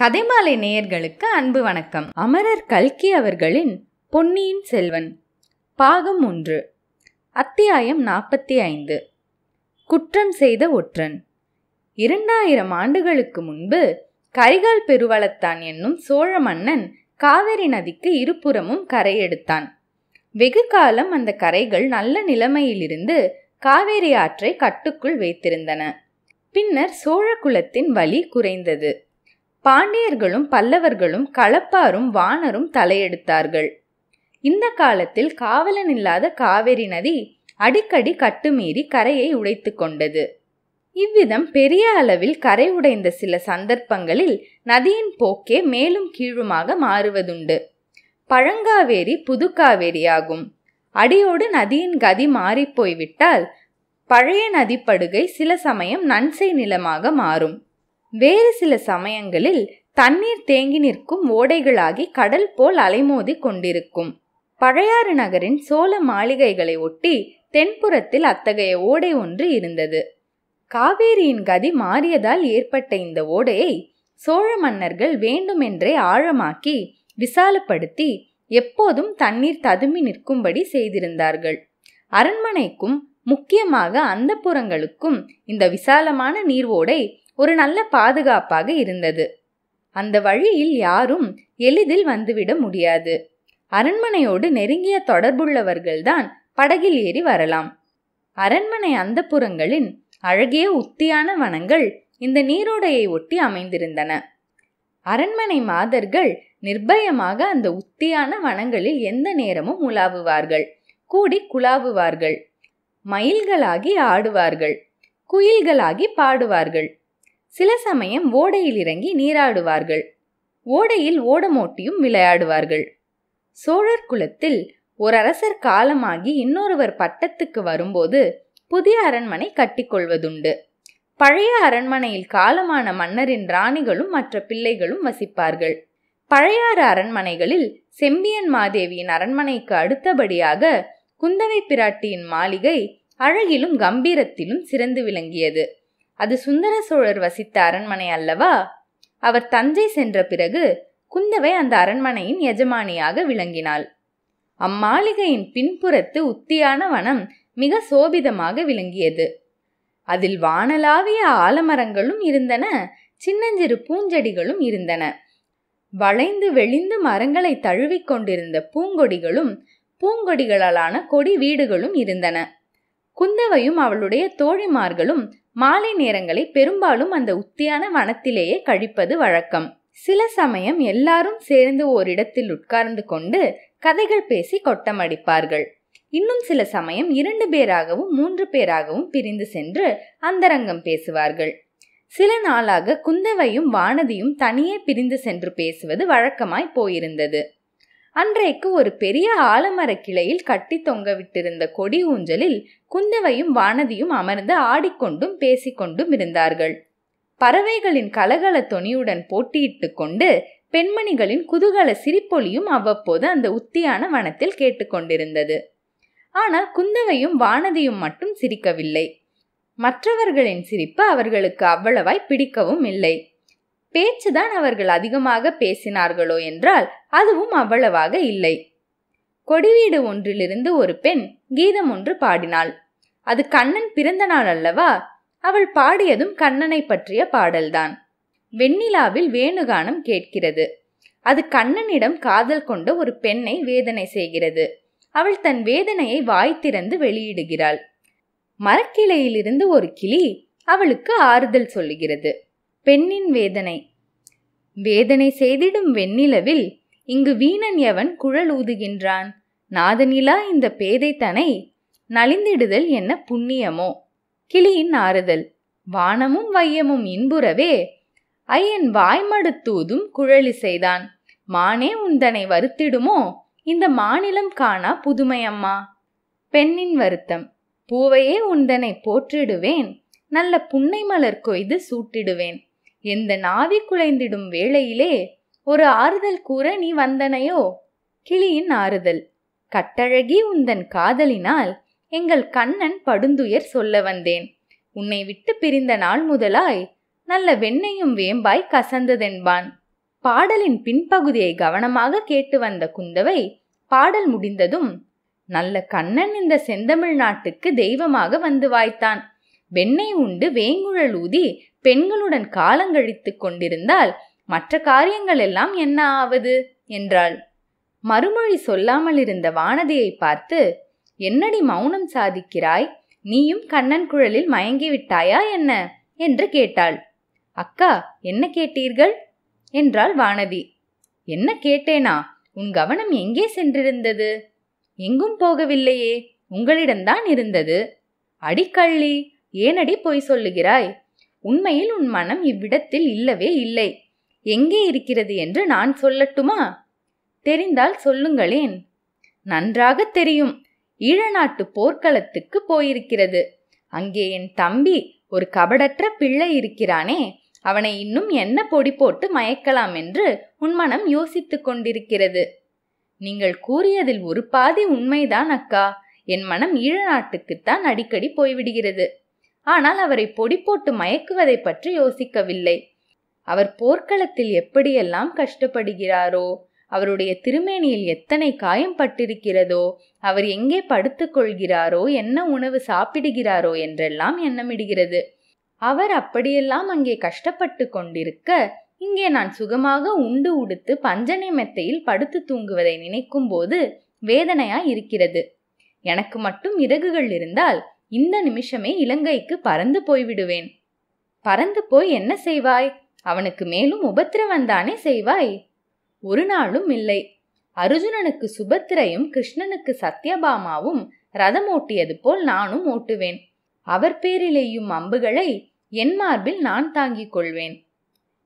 கதைமாலை நேயர்களுக்கு அன்பு வணக்கம் அமரர் கல்கி அவர்களின் பொன்னியின் செல்வன் பாகம் ஒன்று அத்தியாயம் நாற்பத்தி ஐந்து குற்றம் செய்த ஒற்றன் இரண்டாயிரம் ஆண்டுகளுக்கு முன்பு கரிகால் பெருவளத்தான் என்னும் சோழ மன்னன் காவிரி நதிக்கு இருபுறமும் கரையெடுத்தான் வெகு காலம் அந்த கரைகள் நல்ல நிலைமையிலிருந்து காவேரி ஆற்றை கட்டுக்குள் வைத்திருந்தன பின்னர் சோழ குலத்தின் வலி குறைந்தது பாண்டியர்களும் பல்லவர்களும் களப்பாரும் வானரும் தலையெடுத்தார்கள் இந்த காலத்தில் காவலன் இல்லாத காவிரி நதி அடிக்கடி கட்டுமீறி கரையை உடைத்து கொண்டது இவ்விதம் பெரிய அளவில் கரை உடைந்த சில சந்தர்ப்பங்களில் நதியின் போக்கே மேலும் கீழுமாக மாறுவதுண்டு பழங்காவேரி புதுக்காவேரியாகும் அடியோடு நதியின் கதி மாறிப்போய்விட்டால் பழைய நதிப்படுகை சில சமயம் நன்சை நிலமாக மாறும் வேறு சில சமயங்களில் தண்ணீர் தேங்கி நிற்கும் ஓடைகளாகி கடல் போல் அலைமோதி கொண்டிருக்கும் பழையாறு நகரின் சோழ மாளிகைகளை ஒட்டி தென்புறத்தில் அத்தகைய ஓடை ஒன்று இருந்தது காவேரியின் கதி மாறியதால் ஏற்பட்ட இந்த ஓடையை சோழ மன்னர்கள் வேண்டுமென்றே ஆழமாக்கி விசாலப்படுத்தி எப்போதும் தண்ணீர் ததுமி நிற்கும்படி செய்திருந்தார்கள் அரண்மனைக்கும் முக்கியமாக அந்த புறங்களுக்கும் இந்த விசாலமான நீர் ஓடை ஒரு நல்ல பாதுகாப்பாக இருந்தது அந்த வழியில் யாரும் எளிதில் வந்துவிட முடியாது அரண்மனையோடு நெருங்கிய தொடர்புள்ளவர்கள்தான் படகில் ஏறி வரலாம் அரண்மனை அந்தப்புறங்களின் அழகிய உத்தியான வனங்கள் இந்த நீரோடையை ஒட்டி அமைந்திருந்தன அரண்மனை மாதர்கள் நிர்பயமாக அந்த உத்தியான வனங்களில் எந்த நேரமும் உலாவுவார்கள் கூடி குழாவுவார்கள் மயில்களாகி ஆடுவார்கள் குயில்களாகி பாடுவார்கள் சில சமயம் ஓடையில் இறங்கி நீராடுவார்கள் ஓடையில் ஓடமோட்டியும் விளையாடுவார்கள் சோழர் குலத்தில் ஒரு அரசர் காலமாகி இன்னொருவர் பட்டத்துக்கு வரும்போது புதிய அரண்மனை கட்டிக்கொள்வதுண்டு பழைய அரண்மனையில் காலமான மன்னரின் ராணிகளும் மற்ற பிள்ளைகளும் வசிப்பார்கள் பழையாறு அரண்மனைகளில் செம்பியன் மாதேவியின் அரண்மனைக்கு அடுத்தபடியாக குந்தவை பிராட்டியின் மாளிகை அழகிலும் கம்பீரத்திலும் சிறந்து விளங்கியது அது சுந்தர சோழர் வசித்த அரண்மனை அல்லவா அவர் தஞ்சை சென்ற பிறகு குந்தவை அந்த அரண்மனையின் எஜமானியாக விளங்கினாள் அம்மாளிகையின் பின்புறத்து உத்தியான வனம் மிக சோபிதமாக விளங்கியது அதில் வானலாவிய ஆலமரங்களும் இருந்தன சின்னஞ்சிறு பூஞ்செடிகளும் இருந்தன வளைந்து வெளிந்து மரங்களை தழுவிக் கொண்டிருந்த பூங்கொடிகளும் பூங்கொடிகளாலான கொடி வீடுகளும் இருந்தன குந்தவையும் அவளுடைய தோழிமார்களும் மாலை நேரங்களை பெரும்பாலும் அந்த உத்தியான வனத்திலேயே கழிப்பது வழக்கம் சில சமயம் எல்லாரும் சேர்ந்து ஓரிடத்தில் உட்கார்ந்து கொண்டு கதைகள் பேசி கொட்டமடிப்பார்கள் இன்னும் சில சமயம் இரண்டு பேராகவும் மூன்று பேராகவும் பிரிந்து சென்று அந்தரங்கம் பேசுவார்கள் சில நாளாக குந்தவையும் வானதியும் தனியே பிரிந்து சென்று பேசுவது வழக்கமாய் போயிருந்தது அன்றைக்கு ஒரு பெரிய ஆலமர கிளையில் கட்டி தொங்கவிட்டிருந்த கொடி ஊஞ்சலில் குந்தவையும் வானதியும் அமர்ந்து ஆடிக்கொண்டும் பேசிக்கொண்டும் இருந்தார்கள் பறவைகளின் கலகல தொனியுடன் போட்டியிட்டு கொண்டு பெண்மணிகளின் குதூகல சிரிப்பொலியும் அவ்வப்போது அந்த உத்தியான வனத்தில் கேட்டுக்கொண்டிருந்தது ஆனால் குந்தவையும் வானதியும் மட்டும் சிரிக்கவில்லை மற்றவர்களின் சிரிப்பு அவர்களுக்கு அவ்வளவாய் பிடிக்கவும் இல்லை பேச்சுதான் அவர்கள் அதிகமாக பேசினார்களோ என்றால் அதுவும் அவ்வளவாக இல்லை கொடிவீடு ஒன்றிலிருந்து ஒரு பெண் கீதம் ஒன்று பாடினாள் அது கண்ணன் பிறந்த நாள் அல்லவா அவள் பாடியதும் கண்ணனை பற்றிய பாடல்தான் வெண்ணிலாவில் வேணுகானம் கேட்கிறது அது கண்ணனிடம் காதல் கொண்ட ஒரு பெண்ணை வேதனை செய்கிறது அவள் தன் வேதனையை வாய் திறந்து வெளியிடுகிறாள் மரக்கிளையிலிருந்து ஒரு கிளி அவளுக்கு ஆறுதல் சொல்லுகிறது பெண்ணின் வேதனை வேதனை செய்திடும் வெண்ணிலவில் இங்கு வீணன் எவன் குழல் ஊதுகின்றான் நாதனிலா இந்த பேதைத்தனை நலிந்திடுதல் என்ன புண்ணியமோ கிளியின் ஆறுதல் வானமும் வையமும் இன்புறவே ஐயன் வாய்மடுத்தூதும் குழலிசைதான் மானே உந்தனை வருத்திடுமோ இந்த மாநிலம் காணா புதுமையம்மா பெண்ணின் வருத்தம் பூவையே உந்தனை போற்றிடுவேன் நல்ல புன்னை மலர் கொய்து சூட்டிடுவேன் எந்த நாவி குலைந்திடும் வேளையிலே ஒரு ஆறுதல் கூற நீ வந்தனையோ கிளியின் ஆறுதல் கட்டழகி உந்தன் காதலினால் எங்கள் கண்ணன் படுந்துயர் சொல்ல வந்தேன் உன்னை விட்டு பிரிந்த நாள் முதலாய் நல்ல வெண்ணையும் வேம்பாய் கசந்ததென்பான் பாடலின் பின்பகுதியை கவனமாக கேட்டு வந்த குந்தவை பாடல் முடிந்ததும் நல்ல கண்ணன் இந்த செந்தமிழ் நாட்டுக்கு தெய்வமாக வந்து வாய்த்தான் வெண்ணெய் உண்டு வேங்குழல் ஊதி பெண்களுடன் காலங்கழித்து கொண்டிருந்தால் மற்ற காரியங்கள் எல்லாம் என்ன ஆவது என்றாள் மறுமொழி சொல்லாமல் இருந்த வானதியை பார்த்து என்னடி மௌனம் சாதிக்கிறாய் நீயும் கண்ணன் குழலில் மயங்கி விட்டாயா என்ன என்று கேட்டாள் அக்கா என்ன கேட்டீர்கள் என்றாள் வானதி என்ன கேட்டேனா உன் கவனம் எங்கே சென்றிருந்தது எங்கும் போகவில்லையே உங்களிடம்தான் இருந்தது அடிக்கள்ளி ஏனடி பொய் சொல்லுகிறாய் உண்மையில் உன் மனம் இவ்விடத்தில் இல்லவே இல்லை எங்கே இருக்கிறது என்று நான் சொல்லட்டுமா தெரிந்தால் சொல்லுங்களேன் நன்றாக தெரியும் ஈழநாட்டு போர்க்களத்துக்கு போயிருக்கிறது அங்கே என் தம்பி ஒரு கபடற்ற பிள்ளை இருக்கிறானே அவனை இன்னும் என்ன பொடி போட்டு மயக்கலாம் என்று உன் மனம் யோசித்துக் கொண்டிருக்கிறது நீங்கள் கூறியதில் ஒரு பாதி உண்மைதான் அக்கா என் மனம் ஈழநாட்டுக்குத்தான் அடிக்கடி போய்விடுகிறது ஆனால் அவரை பொடி போட்டு மயக்குவதை பற்றி யோசிக்கவில்லை அவர் போர்க்களத்தில் எப்படியெல்லாம் கஷ்டப்படுகிறாரோ அவருடைய திருமேனியில் எத்தனை காயம் பட்டிருக்கிறதோ அவர் எங்கே படுத்துக்கொள்கிறாரோ என்ன உணவு சாப்பிடுகிறாரோ என்றெல்லாம் எண்ணமிடுகிறது அவர் அப்படியெல்லாம் அங்கே கஷ்டப்பட்டு கொண்டிருக்க இங்கே நான் சுகமாக உண்டு உடுத்து பஞ்சனை மெத்தையில் படுத்து தூங்குவதை நினைக்கும் போது வேதனையா இருக்கிறது எனக்கு மட்டும் இறகுகள் இருந்தால் இந்த நிமிஷமே இலங்கைக்கு பறந்து போய்விடுவேன் பறந்து போய் என்ன செய்வாய் அவனுக்கு மேலும் உபத்திரவந்தானே செய்வாய் ஒரு நாளும் இல்லை அர்ஜுனனுக்கு சுபத்திரையும் கிருஷ்ணனுக்கு சத்யபாமாவும் ரதம் ஓட்டியது போல் நானும் ஓட்டுவேன் அவர் பேரிலேயும் அம்புகளை என் மார்பில் நான் தாங்கிக் கொள்வேன்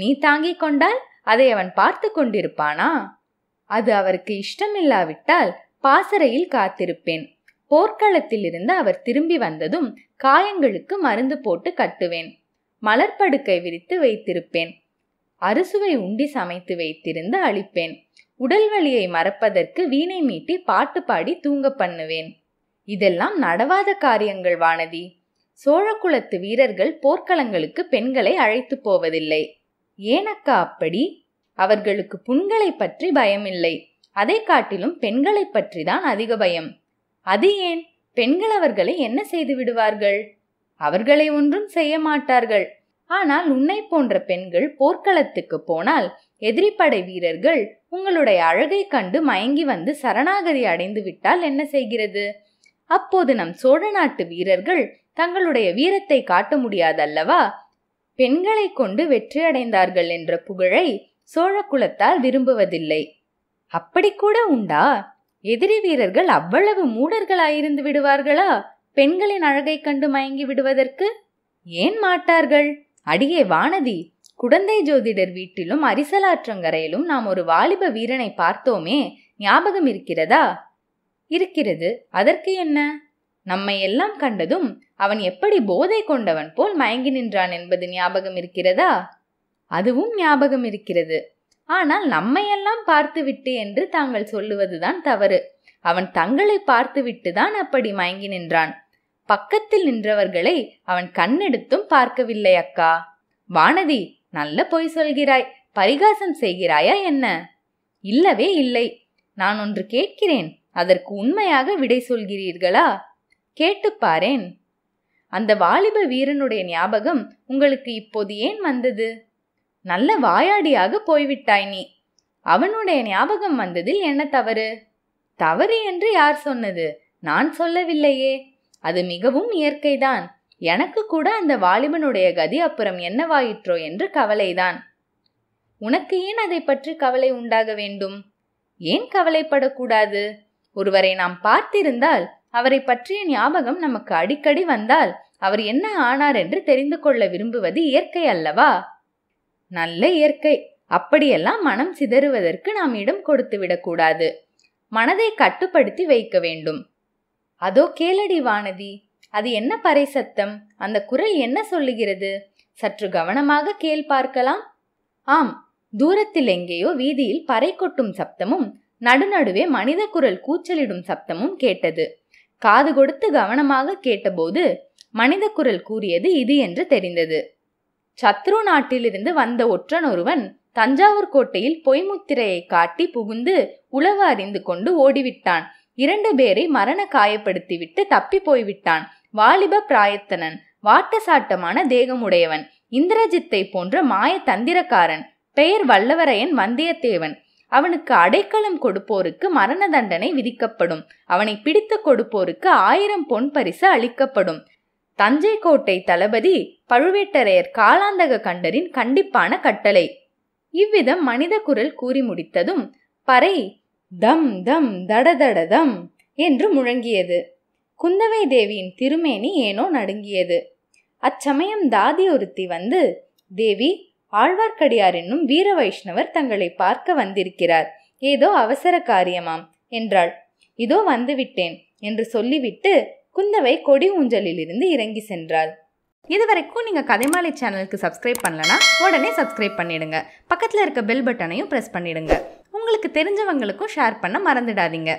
நீ தாங்கிக் கொண்டால் அதை அவன் பார்த்து கொண்டிருப்பானா அது அவருக்கு இஷ்டமில்லாவிட்டால் பாசறையில் காத்திருப்பேன் போர்க்களத்திலிருந்து அவர் திரும்பி வந்ததும் காயங்களுக்கு மருந்து போட்டு கட்டுவேன் மலர்படுக்கை விரித்து வைத்திருப்பேன் அறுசுவை உண்டி சமைத்து வைத்திருந்து அளிப்பேன் உடல் வலியை மறப்பதற்கு வீணை மீட்டி பாட்டு பாடி தூங்க பண்ணுவேன் இதெல்லாம் நடவாத காரியங்கள் வானதி சோழகுலத்து வீரர்கள் போர்க்களங்களுக்கு பெண்களை அழைத்து போவதில்லை ஏனக்கா அப்படி அவர்களுக்கு புண்களை பற்றி பயமில்லை அதை காட்டிலும் பெண்களை பற்றிதான் அதிக பயம் அது ஏன் பெண்கள் அவர்களை என்ன செய்து விடுவார்கள் அவர்களை ஒன்றும் செய்ய மாட்டார்கள் ஆனால் உன்னை போன்ற பெண்கள் போர்க்களத்துக்கு போனால் எதிரி படை வீரர்கள் உங்களுடைய அழகை கண்டு மயங்கி வந்து சரணாகதி அடைந்து விட்டால் என்ன செய்கிறது அப்போது நம் சோழ நாட்டு வீரர்கள் தங்களுடைய வீரத்தை காட்ட முடியாதல்லவா பெண்களை கொண்டு வெற்றியடைந்தார்கள் என்ற புகழை சோழ குலத்தால் விரும்புவதில்லை அப்படி கூட உண்டா எதிரி வீரர்கள் அவ்வளவு மூடர்களாயிருந்து விடுவார்களா பெண்களின் அழகை கண்டு மயங்கி விடுவதற்கு ஏன் மாட்டார்கள் அடியே வானதி குடந்தை ஜோதிடர் வீட்டிலும் அரிசலாற்றங்கரையிலும் நாம் ஒரு வாலிப வீரனை பார்த்தோமே ஞாபகம் இருக்கிறதா இருக்கிறது அதற்கு என்ன நம்மை எல்லாம் கண்டதும் அவன் எப்படி போதை கொண்டவன் போல் மயங்கி நின்றான் என்பது ஞாபகம் இருக்கிறதா அதுவும் ஞாபகம் இருக்கிறது ஆனால் நம்மையெல்லாம் பார்த்துவிட்டு என்று தாங்கள் சொல்லுவதுதான் தவறு அவன் தங்களை பார்த்துவிட்டு தான் அப்படி மயங்கி நின்றான் பக்கத்தில் நின்றவர்களை அவன் கண்ணெடுத்தும் பார்க்கவில்லை அக்கா வானதி நல்ல பொய் சொல்கிறாய் பரிகாசம் செய்கிறாயா என்ன இல்லவே இல்லை நான் ஒன்று கேட்கிறேன் அதற்கு உண்மையாக விடை சொல்கிறீர்களா கேட்டுப்பாரேன் அந்த வாலிப வீரனுடைய ஞாபகம் உங்களுக்கு இப்போது ஏன் வந்தது நல்ல வாயாடியாக போய்விட்டாய் நீ அவனுடைய ஞாபகம் வந்ததில் என்ன தவறு தவறு என்று யார் சொன்னது நான் சொல்லவில்லையே அது மிகவும் இயற்கைதான் எனக்கு கூட அந்த வாலிபனுடைய கதி அப்புறம் என்னவாயிற்றோ என்று கவலைதான் உனக்கு ஏன் அதை பற்றி கவலை உண்டாக வேண்டும் ஏன் கவலைப்படக்கூடாது ஒருவரை நாம் பார்த்திருந்தால் அவரை பற்றிய ஞாபகம் நமக்கு அடிக்கடி வந்தால் அவர் என்ன ஆனார் என்று தெரிந்து கொள்ள விரும்புவது இயற்கை அல்லவா நல்ல இயற்கை அப்படியெல்லாம் மனம் சிதறுவதற்கு நாம் இடம் கொடுத்து விடக்கூடாது மனதை கட்டுப்படுத்தி வைக்க வேண்டும் அதோ கேளடி வானதி அது என்ன பறை சத்தம் அந்த குரல் என்ன சொல்லுகிறது சற்று கவனமாக கேள் பார்க்கலாம் ஆம் தூரத்தில் எங்கேயோ வீதியில் பறை கொட்டும் சப்தமும் நடுநடுவே மனித குரல் கூச்சலிடும் சப்தமும் கேட்டது காது கொடுத்து கவனமாக கேட்டபோது மனித குரல் கூறியது இது என்று தெரிந்தது சத்ரு நாட்டிலிருந்து வந்த ஒற்றன் ஒருவன் தஞ்சாவூர் கோட்டையில் பொய்முத்திரையை காட்டி புகுந்து உளவு அறிந்து கொண்டு ஓடிவிட்டான் இரண்டு பேரை மரண காயப்படுத்திவிட்டு தப்பி போய்விட்டான் வாலிப பிராயத்தனன் வாட்டசாட்டமான தேகமுடையவன் இந்திரஜித்தை போன்ற மாய தந்திரக்காரன் பெயர் வல்லவரையன் வந்தியத்தேவன் அவனுக்கு அடைக்கலம் கொடுப்போருக்கு மரண தண்டனை விதிக்கப்படும் அவனை பிடித்து கொடுப்போருக்கு ஆயிரம் பொன் பரிசு அளிக்கப்படும் தஞ்சை கோட்டை தளபதி பழுவேட்டரையர் காலாந்தக கண்டரின் கண்டிப்பான கட்டளை இவ்விதம் மனித குரல் கூறி முடித்ததும் பறை தம் தம் தடதடதம் என்று முழங்கியது குந்தவை தேவியின் திருமேனி ஏனோ நடுங்கியது அச்சமயம் தாதி ஒருத்தி வந்து தேவி ஆழ்வார்க்கடியார் என்னும் வீர வைஷ்ணவர் தங்களை பார்க்க வந்திருக்கிறார் ஏதோ அவசர காரியமாம் என்றாள் இதோ வந்துவிட்டேன் என்று சொல்லிவிட்டு குந்தவை கொடி ஊஞ்சலிலிருந்து இறங்கி சென்றாள் இதுவரைக்கும் நீங்கள் கதைமாலை சேனலுக்கு சப்ஸ்கிரைப் பண்ணலனா உடனே சப்ஸ்கிரைப் பண்ணிடுங்க பக்கத்தில் இருக்க பெல் பட்டனையும் ப்ரெஸ் பண்ணிடுங்க உங்களுக்கு தெரிஞ்சவங்களுக்கும் ஷேர் பண்ண மறந்துடாதீங்க